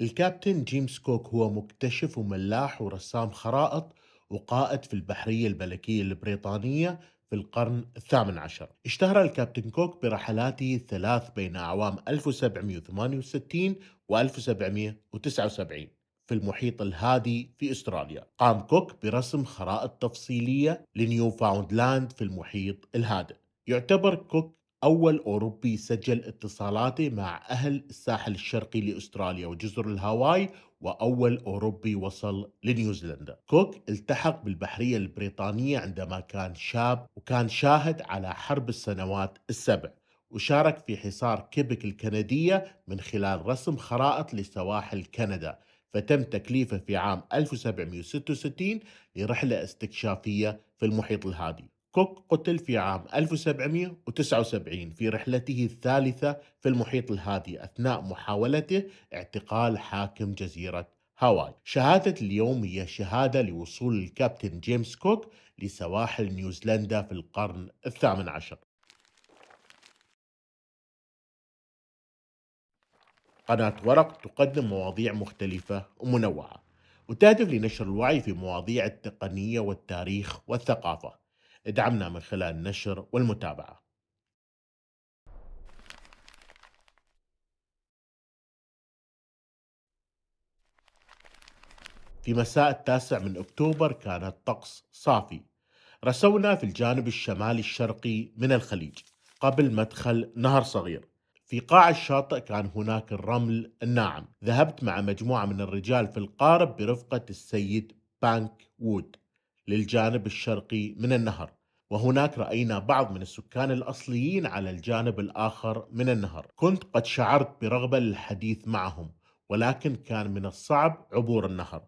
الكابتن جيمس كوك هو مكتشف وملاح ورسام خرائط وقائد في البحرية الملكية البريطانية في القرن الثامن عشر اشتهر الكابتن كوك برحلاته الثلاث بين أعوام 1768 و 1779 في المحيط الهادي في استراليا. قام كوك برسم خرائط تفصيلية لنيوفاوندلاند في المحيط الهادئ. يعتبر كوك أول أوروبي سجل اتصالاته مع أهل الساحل الشرقي لأستراليا وجزر الهاواي وأول أوروبي وصل لنيوزيلندا كوك التحق بالبحرية البريطانية عندما كان شاب وكان شاهد على حرب السنوات السبع وشارك في حصار كيبك الكندية من خلال رسم خرائط لسواحل كندا فتم تكليفه في عام 1766 لرحلة استكشافية في المحيط الهادي كوك قتل في عام 1779 في رحلته الثالثة في المحيط الهادي أثناء محاولته اعتقال حاكم جزيرة هاواي شهادة اليوم هي شهادة لوصول الكابتن جيمس كوك لسواحل نيوزيلندا في القرن الثامن عشر قناة ورق تقدم مواضيع مختلفة ومنوعة وتهدف لنشر الوعي في مواضيع التقنية والتاريخ والثقافة ادعمنا من خلال النشر والمتابعه في مساء التاسع من أكتوبر كان الطقس صافي رسونا في الجانب الشمالي الشرقي من الخليج قبل مدخل نهر صغير في قاع الشاطئ كان هناك الرمل الناعم ذهبت مع مجموعة من الرجال في القارب برفقة السيد بانك وود للجانب الشرقي من النهر وهناك رأينا بعض من السكان الأصليين على الجانب الآخر من النهر كنت قد شعرت برغبة للحديث معهم ولكن كان من الصعب عبور النهر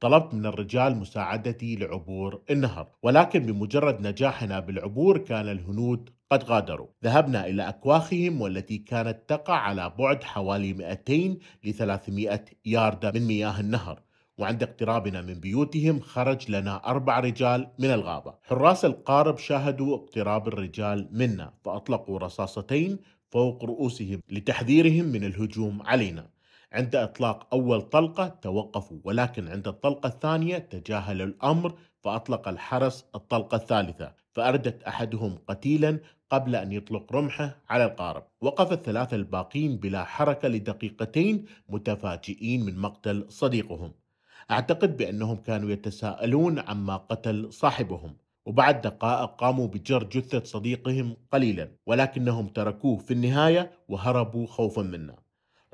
طلبت من الرجال مساعدتي لعبور النهر ولكن بمجرد نجاحنا بالعبور كان الهنود قد غادروا ذهبنا إلى أكواخهم والتي كانت تقع على بعد حوالي 200 ل 300 ياردة من مياه النهر وعند اقترابنا من بيوتهم خرج لنا أربع رجال من الغابة حراس القارب شاهدوا اقتراب الرجال منا فأطلقوا رصاصتين فوق رؤوسهم لتحذيرهم من الهجوم علينا عند إطلاق أول طلقة توقفوا ولكن عند الطلقة الثانية تجاهلوا الأمر فأطلق الحرس الطلقة الثالثة فأردت أحدهم قتيلا قبل أن يطلق رمحه على القارب وقف الثلاثة الباقين بلا حركة لدقيقتين متفاجئين من مقتل صديقهم أعتقد بأنهم كانوا يتساءلون عما قتل صاحبهم وبعد دقائق قاموا بجر جثة صديقهم قليلا ولكنهم تركوه في النهاية وهربوا خوفا منا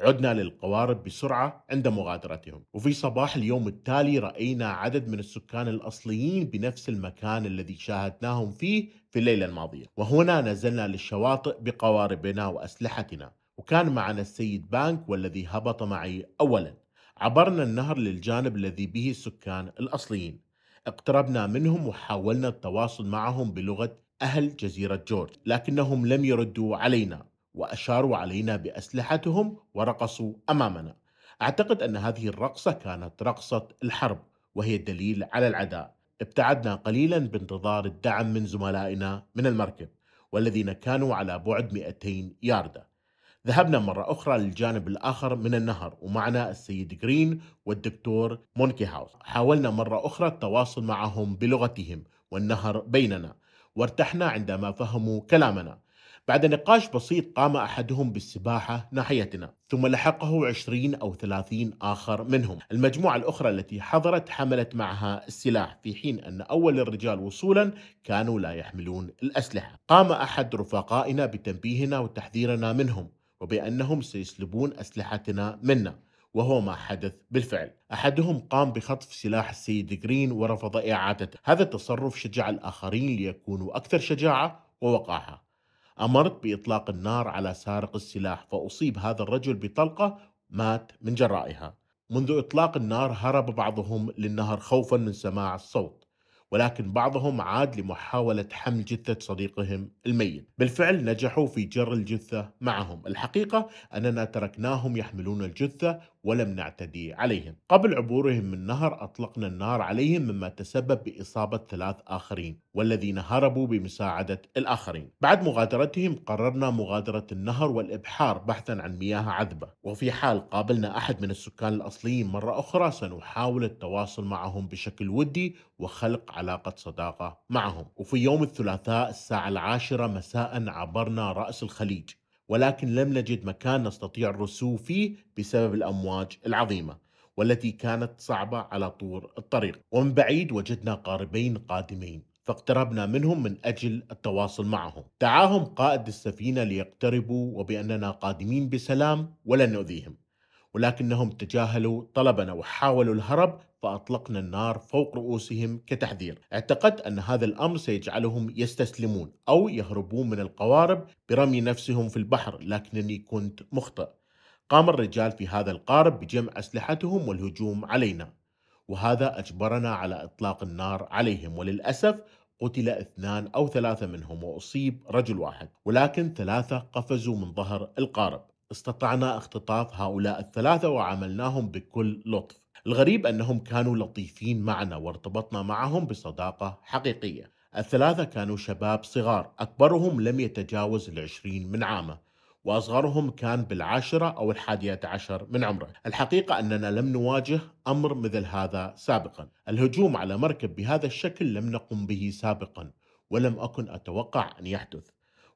عدنا للقوارب بسرعة عند مغادرتهم وفي صباح اليوم التالي رأينا عدد من السكان الأصليين بنفس المكان الذي شاهدناهم فيه في الليلة الماضية وهنا نزلنا للشواطئ بقواربنا وأسلحتنا وكان معنا السيد بانك والذي هبط معي أولا عبرنا النهر للجانب الذي به السكان الأصليين اقتربنا منهم وحاولنا التواصل معهم بلغة أهل جزيرة جورج لكنهم لم يردوا علينا وأشاروا علينا بأسلحتهم ورقصوا أمامنا أعتقد أن هذه الرقصة كانت رقصة الحرب وهي الدليل على العداء ابتعدنا قليلا بانتظار الدعم من زملائنا من المركب والذين كانوا على بعد 200 ياردة ذهبنا مرة أخرى للجانب الآخر من النهر ومعنا السيد جرين والدكتور مونكي هاوس حاولنا مرة أخرى التواصل معهم بلغتهم والنهر بيننا وارتحنا عندما فهموا كلامنا بعد نقاش بسيط قام أحدهم بالسباحة ناحيتنا ثم لحقه عشرين أو ثلاثين آخر منهم المجموعة الأخرى التي حضرت حملت معها السلاح في حين أن أول الرجال وصولا كانوا لا يحملون الأسلحة قام أحد رفقائنا بتنبيهنا وتحذيرنا منهم وبأنهم سيسلبون أسلحتنا منا وهو ما حدث بالفعل أحدهم قام بخطف سلاح السيد جرين ورفض إعادته هذا التصرف شجع الآخرين ليكونوا أكثر شجاعة ووقاحة أمرت بإطلاق النار على سارق السلاح فأصيب هذا الرجل بطلقة مات من جرائها منذ إطلاق النار هرب بعضهم للنهر خوفا من سماع الصوت ولكن بعضهم عاد لمحاولة حمل جثة صديقهم الميت بالفعل نجحوا في جر الجثة معهم الحقيقة أننا تركناهم يحملون الجثة ولم نعتدي عليهم قبل عبورهم من نهر أطلقنا النار عليهم مما تسبب بإصابة ثلاث آخرين والذين هربوا بمساعدة الآخرين بعد مغادرتهم قررنا مغادرة النهر والإبحار بحثا عن مياه عذبة وفي حال قابلنا أحد من السكان الأصليين مرة أخرى سنحاول التواصل معهم بشكل ودي وخلق علاقة صداقة معهم وفي يوم الثلاثاء الساعة العاشرة مساء عبرنا رأس الخليج ولكن لم نجد مكان نستطيع الرسو فيه بسبب الأمواج العظيمة والتي كانت صعبة على طول الطريق ومن بعيد وجدنا قاربين قادمين فاقتربنا منهم من أجل التواصل معهم دعاهم قائد السفينة ليقتربوا وبأننا قادمين بسلام ولن نؤذيهم ولكنهم تجاهلوا طلبنا وحاولوا الهرب فأطلقنا النار فوق رؤوسهم كتحذير اعتقدت أن هذا الأمر سيجعلهم يستسلمون أو يهربون من القوارب برمي نفسهم في البحر لكنني كنت مخطئ قام الرجال في هذا القارب بجمع أسلحتهم والهجوم علينا وهذا أجبرنا على إطلاق النار عليهم وللأسف قتل اثنان أو ثلاثة منهم وأصيب رجل واحد ولكن ثلاثة قفزوا من ظهر القارب استطعنا اختطاف هؤلاء الثلاثة وعاملناهم بكل لطف الغريب أنهم كانوا لطيفين معنا وارتبطنا معهم بصداقة حقيقية الثلاثة كانوا شباب صغار أكبرهم لم يتجاوز العشرين من عامه وأصغرهم كان بالعاشرة أو الحادية عشر من عمره الحقيقة أننا لم نواجه أمر مثل هذا سابقا الهجوم على مركب بهذا الشكل لم نقم به سابقا ولم أكن أتوقع أن يحدث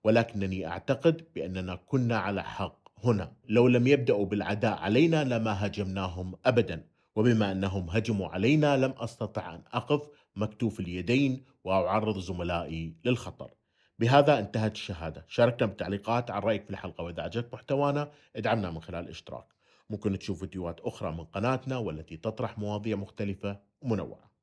ولكنني أعتقد بأننا كنا على حق هنا لو لم يبدأوا بالعداء علينا لما هاجمناهم أبدا وبما أنهم هجموا علينا لم أستطع أن أقف مكتوف اليدين وأعرض زملائي للخطر بهذا انتهت الشهادة شاركنا بالتعليقات عن رأيك في الحلقة وإذا عجبك محتوانا ادعمنا من خلال الاشتراك ممكن تشوف فيديوهات أخرى من قناتنا والتي تطرح مواضيع مختلفة ومنوعة